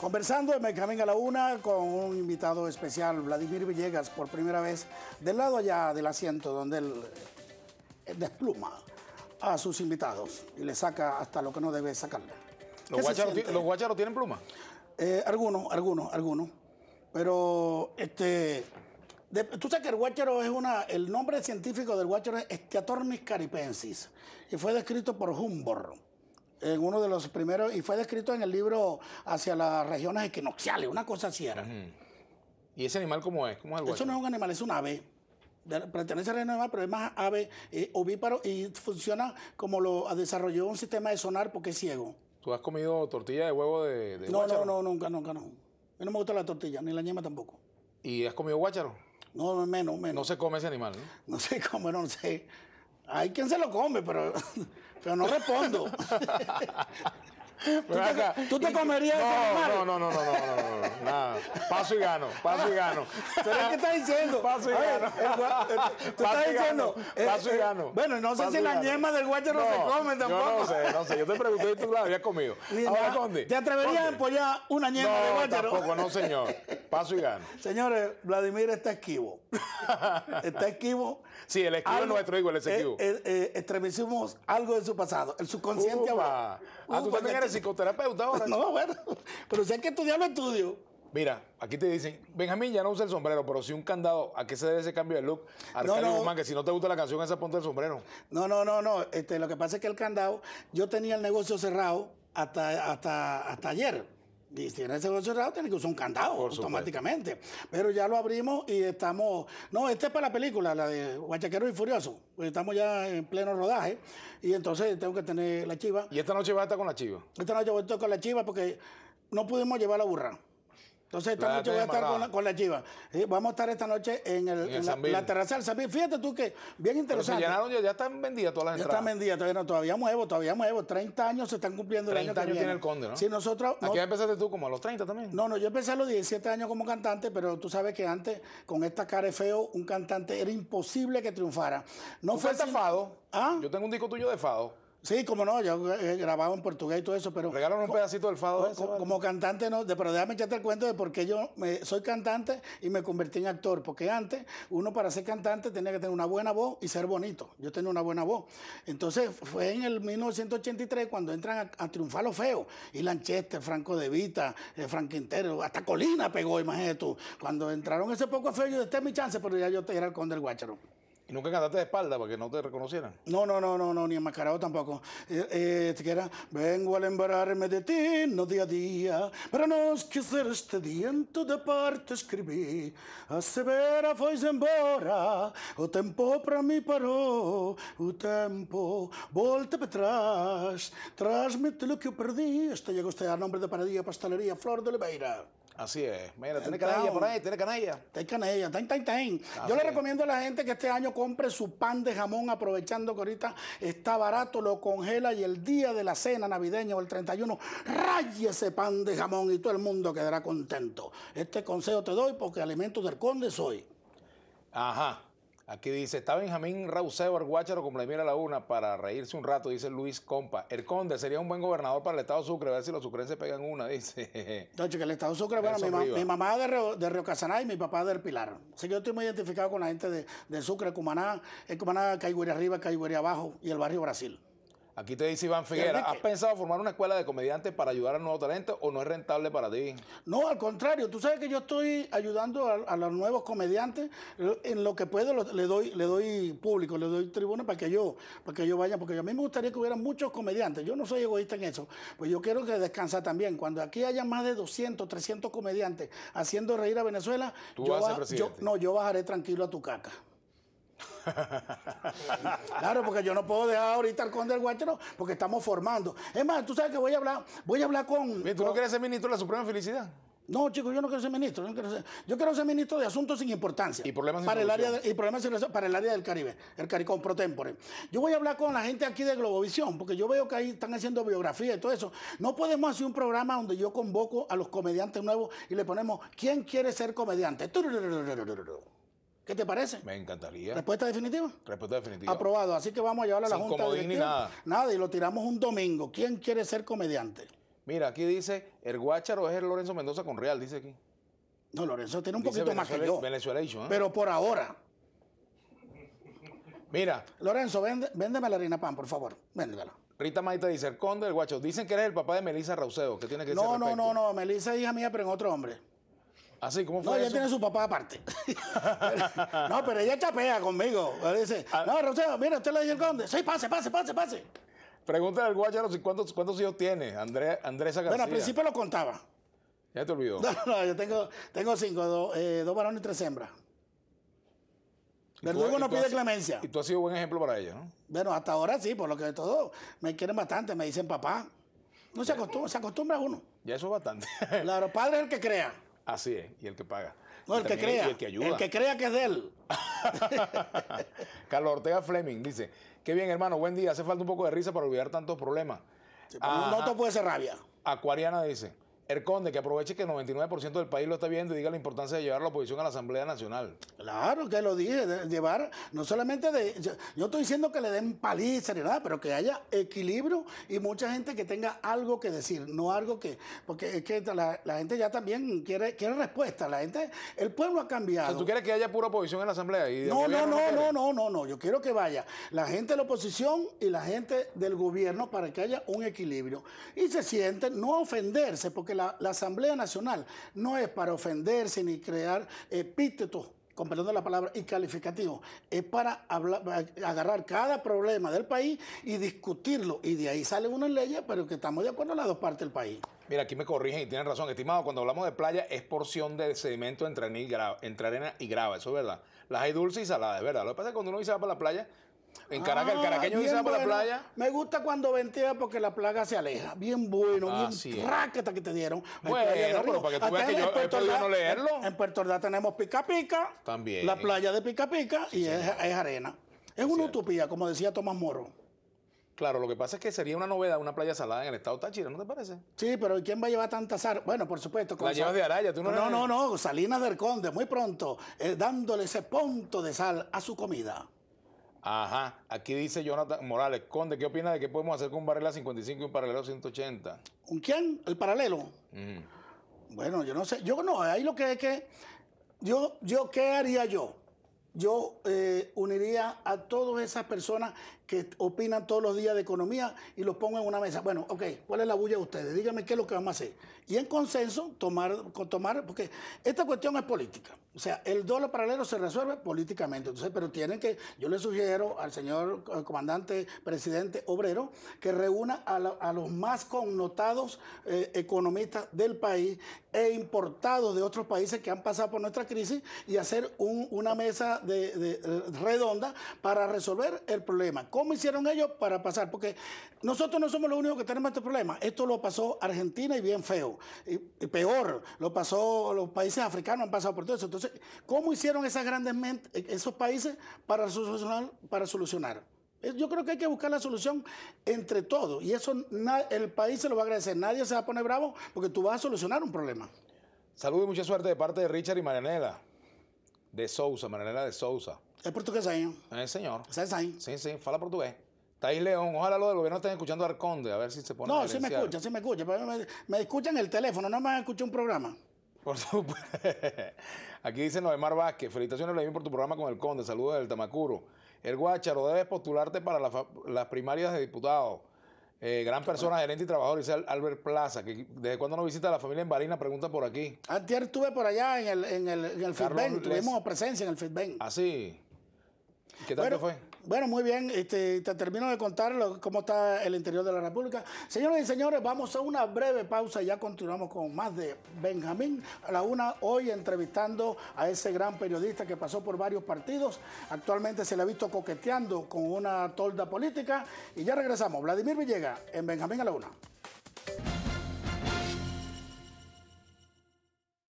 Conversando en Benjamín a la Una con un invitado especial, Vladimir Villegas, por primera vez, del lado allá del asiento donde él eh, despluma a sus invitados y le saca hasta lo que no debe sacarle. ¿Los guacharos, tienen pluma? Eh, algunos, algunos, algunos. Pero, este, tú sabes que el guacharo es una, el nombre científico del guacharo es Esteatornis caripensis y fue descrito por Humboldt en uno de los primeros, y fue descrito en el libro hacia las regiones equinoxiales, una cosa así ¿Y ese animal cómo es? Eso no es un animal, es un ave. pertenece al reino animal, pero es más ave, eh, ovíparo, y funciona como lo desarrolló un sistema de sonar porque es ciego. ¿Tú has comido tortilla de huevo de, no, No, no, nunca, nunca, no. A mí no me gusta la tortilla, ni la yema tampoco. ¿Y has comido guacharo? No, menos, menos. No se come ese animal, ¿no? No se come, no sé. Hay quien se lo come, pero, pero no respondo. ¿Tú te, comerías no, ese no, No, no, no, no, no, nada. Paso y gano, paso y gano. ¿Será qué estás diciendo? Paso y gano. ¿Tú estás diciendo? Paso y gano. bueno, no sé si la yema del guacho se come tampoco. no sé, no sé. Yo te pregunté y tú la habías comido. Ahora, dónde. ¿Te atreverías a empollar una yema del guachero? No, tampoco, no, señor. Paso y gano. Señores, Vladimir está esquivo. Está esquivo. Sí, el esquivo es nuestro, digo, el esquivo. extremicimos algo de su pasado. El subconsciente va. Ah, tú psicoterapeuta ahora. No, bueno, pero si hay que estudiar, lo estudio. Mira, aquí te dicen, Benjamín ya no usa el sombrero, pero si un candado. ¿A qué se debe ese cambio de look? Arcadio no, no. que si no te gusta la canción, esa ponte el sombrero. No, no, no, no. Este, lo que pasa es que el candado, yo tenía el negocio cerrado hasta, hasta, hasta ayer. Y si tiene seguro cerrado, tiene que usar un candado automáticamente. Pero ya lo abrimos y estamos. No, este es para la película, la de Guachaquero y Furioso. Pues estamos ya en pleno rodaje y entonces tengo que tener la chiva. ¿Y esta noche va a estar con la chiva? Esta noche voy a estar con la chiva porque no pudimos llevar la burra. Entonces esta noche voy a estar con la, Chiva. Vamos a estar esta noche en, el, en, la, la, terraza del Fíjate tú que bien interesante. se llenaron ya, están vendidas todas las entradas. Ya están vendidas, todavía, no, todavía muevo. todavía nuevo. 30 años se están cumpliendo el año 30 años tiene el Conde, ¿no? Sí, nosotros... Aquí empezaste tú? ¿Como a los 30 también? No, no, yo empecé a los 17 años como cantante, pero tú sabes que antes con esta cara feo, un cantante era imposible que triunfara. No ¿Tú fue... Sin... Fado? ¿Ah? Yo tengo un disco tuyo de Fado. Sí, como no, yo he eh, grabado en portugués y todo eso, pero... ¿Regalaron un pedacito del fado. Como, cantante, no, de, pero déjame echarte el cuento de por qué yo soy cantante y me convertí en actor, porque antes uno para ser cantante tenía que tener una buena voz y ser bonito. Yo tenía una buena voz. Entonces fue en el 1983 cuando entran a, triunfar los feos, y Lanchester, Franco De Vita, eh, Frank Quintero, hasta Colina pegó, imagínate tú. Cuando entraron ese poco feo, yo dije, este es mi chance, pero ya yo te era el conde del guacharo. ¿Y nunca cantaste de espalda para que no te reconocieran? No, no, no, no, no ni enmascarado tampoco. Eh, eh, este vengo a embararme de ti, no día a día, para que ser este día en toda parte escribí. A severa foi embora, o tempo para mí paró, o tempo, volte para atrás, transmite lo que perdí. Esto llegó usted al nombre de paradilla, Pastelería Flor de Oliveira. Así es. Mira, tiene canalla por ahí, tiene canalla. Tiene canalla, ten, ten, ten. Yo le recomiendo a la gente que este año compre su pan de jamón aprovechando que ahorita está barato, lo congela y el día de la cena navideña o el 31, raye ese pan de jamón y todo el mundo quedará contento. Este consejo te doy porque Alimentos del Conde soy. Ajá. Aquí dice, está Benjamín Rauseo Guacharo como le mira la una para reírse un rato, dice Luis Compa. El conde sería un buen gobernador para el Estado Sucre, a ver si los sucrenses pegan una, dice. que el Estado Sucre, bueno, mi, mamá de Río, de Casaná y mi papá del Pilar. Así que yo estoy muy identificado con la gente de, Sucre, Cumaná, el Cumaná, arriba, Caigüería abajo y el barrio Brasil. Aquí te dice Iván Figuera, ¿has pensado formar una escuela de comediantes para ayudar a nuevos talentos o no es rentable para ti? No, al contrario, tú sabes que yo estoy ayudando a, los nuevos comediantes en lo que puedo le doy le doy público, le doy tribuna para que yo para que yo vaya, porque a mí me gustaría que hubiera muchos comediantes. Yo no soy egoísta en eso, pues yo quiero que descansa también. Cuando aquí haya más de 200, 300 comediantes haciendo reír a Venezuela, no, yo bajaré tranquilo a tu caca. claro, porque yo no puedo dejar ahorita al conde del guachero porque estamos formando. Es más, tú sabes que voy a hablar, voy a hablar con. ¿Tú no quieres ser ministro de la Suprema Felicidad? No, chicos, yo no quiero ser ministro. Yo, quiero ser, ministro de asuntos sin importancia. Y problemas para el área de, y problemas para el área del Caribe, el CARICOM pro tempore. Yo voy a hablar con la gente aquí de Globovisión, porque yo veo que ahí están haciendo biografía y todo eso. No podemos hacer un programa donde yo convoco a los comediantes nuevos y le ponemos ¿Quién quiere ser comediante? ¿Qué te parece? Me encantaría. ¿Respuesta definitiva? Respuesta definitiva. Aprobado. Así que vamos a llevarlo a la Sin Junta comodín nada. Nada, y lo tiramos un domingo. ¿Quién quiere ser comediante? Mira, aquí dice, el guácharo es el Lorenzo Mendoza con Real, dice aquí. No, Lorenzo tiene un poquito más que yo. Venezuela, ¿eh? Pero por ahora. Mira. Lorenzo, vende, véndeme la harina pan, por favor. Véndela. Rita Maita dice, el conde del guacho. Dicen que eres el papá de Melisa Rauseo. ¿Qué tiene que decir No, no, no, no. Melisa es hija mía, pero en otro hombre. Así, ah, ¿cómo fue? No, ella tiene su papá aparte. no, pero ella chapea conmigo. dice, ah. no, Roseo, mira, usted le dice el conde. Sí, pase, pase, pase, pase. Pregúntale al guayaro si cuántos, cuántos hijos tiene, André, Andrés Bueno, al principio lo contaba. Ya te olvidó. No, no, yo tengo, tengo cinco, eh, dos varones y tres hembras. Verdugo no pide clemencia. Y tú has sido buen ejemplo para ella, ¿no? Bueno, hasta ahora sí, por lo que de todo me quieren bastante, me dicen papá. No se acostumbra, se acostumbra a uno. Ya eso es bastante. Claro, padre es el que crea. Así es, y el que paga. No, el que crea. El, que ayuda. El que crea que es de él. Carlos Ortega Fleming dice: Qué bien, hermano, buen día. Hace falta un poco de risa para olvidar tantos problemas. no te puede ser rabia. Acuariana dice: ...El Conde, que aproveche que el 99% del país lo está viendo y diga la importancia de llevar la oposición a la Asamblea Nacional. Claro que lo dije, llevar, no solamente de. Yo, estoy diciendo que le den paliza ni nada, pero que haya equilibrio y mucha gente que tenga algo que decir, no algo que. Porque es que la, gente ya también quiere, quiere respuesta. La gente, el pueblo ha cambiado. ¿Tú quieres que haya pura oposición en la Asamblea? Y no, no, no, no, no, no, no, Yo quiero que vaya la gente de la oposición y la gente del gobierno para que haya un equilibrio. Y se sienten, no ofenderse, porque la, Asamblea Nacional no es para ofenderse ni crear epítetos con perdón de la palabra, y calificativos. Es para agarrar cada problema del país y discutirlo. Y de ahí sale una ley, pero que estamos de acuerdo las dos partes del país. Mira, aquí me corrigen y tienen razón, estimado. Cuando hablamos de playa, es porción de sedimento entre, entre arena y grava, eso es verdad. Las hay dulces y saladas, es verdad. Lo que pasa es que cuando uno dice va para la playa, en Caracas, el ah, caraqueño dice la playa. Me gusta cuando ventea porque la plaga se aleja. Bien bueno, ah, bien raqueta que te dieron. Bueno, pero para que tú veas que yo no leerlo. En Puerto Ordaz tenemos Pica Pica. También. La playa de Pica Pica y es, arena. Es, una utopía, como decía Tomás Moro. Claro, lo que pasa es que sería una novedad una playa salada en el estado Táchira, ¿no te parece? Sí, pero ¿quién va a llevar tanta sal? Bueno, por supuesto. la llevas de Araya, tú no No, no, no, Salinas del Conde, muy pronto, eh, dándole ese punto de sal a su comida. Ajá, aquí dice Jonathan Morales. Conde, ¿qué opina de qué podemos hacer con un paralelo 55 y un paralelo 180? ¿Un quién? ¿El paralelo? Bueno, yo no sé. Yo no, ahí lo que es que. Yo, yo, ¿qué haría yo? yo eh, uniría a todas esas personas que opinan todos los días de economía y los pongo en una mesa. Bueno, ok, ¿cuál es la bulla de ustedes? Díganme qué es lo que vamos a hacer. Y en consenso, tomar, tomar porque esta cuestión es política. O sea, el dólar paralelo se resuelve políticamente. Entonces, pero tienen que, yo le sugiero al señor eh, comandante presidente obrero que reúna a, los más connotados eh, economistas del país e importados de otros países que han pasado por nuestra crisis y hacer una mesa eh, redonda para resolver el problema. ¿Cómo hicieron ellos para pasar? Porque nosotros no somos los únicos que tenemos este problema. Esto lo pasó Argentina y bien feo. Y, peor, lo pasó, los países africanos han pasado por todo eso. Entonces, ¿cómo hicieron esas grandes eh, esos países para solucionar? Para solucionar? Eh, yo creo que hay que buscar la solución entre todos y eso el país se lo va a agradecer. Nadie se va a poner bravo porque tú vas a solucionar un problema. Salud y mucha suerte de parte de Richard y Marianela de Sousa, Maranela de Sousa. Es portugués eh, señor. Es señor. Es ahí. Sí, sí, fala portugués. Está ahí León, ojalá lo del gobierno estén escuchando al conde, a ver si se pone. No, sí me escuchan, sí me escuchan. Me, escuchan el teléfono, no me escuchan un programa. Por supuesto. Aquí dice Noemar Vázquez, felicitaciones León, por tu programa con el conde, saludos del Tamacuro. El Guacharo, debes postularte para las primarias de diputados. Eh, gran persona, gerente y trabajador, dice Albert Plaza, que desde cuando no visita la familia en Barina, pregunta por aquí. Antier estuve por allá en el, en tuvimos presencia en el Fitben. Ah, sí. ¿Qué tal fue? Bueno, muy bien, este, te termino de contar cómo está el interior de la República. Señoras y señores, vamos a una breve pausa y ya continuamos con más de Benjamín. A la una, hoy entrevistando a ese gran periodista que pasó por varios partidos. Actualmente se le ha visto coqueteando con una tolda política. Y ya regresamos. Vladimir Villegas en Benjamín a la una.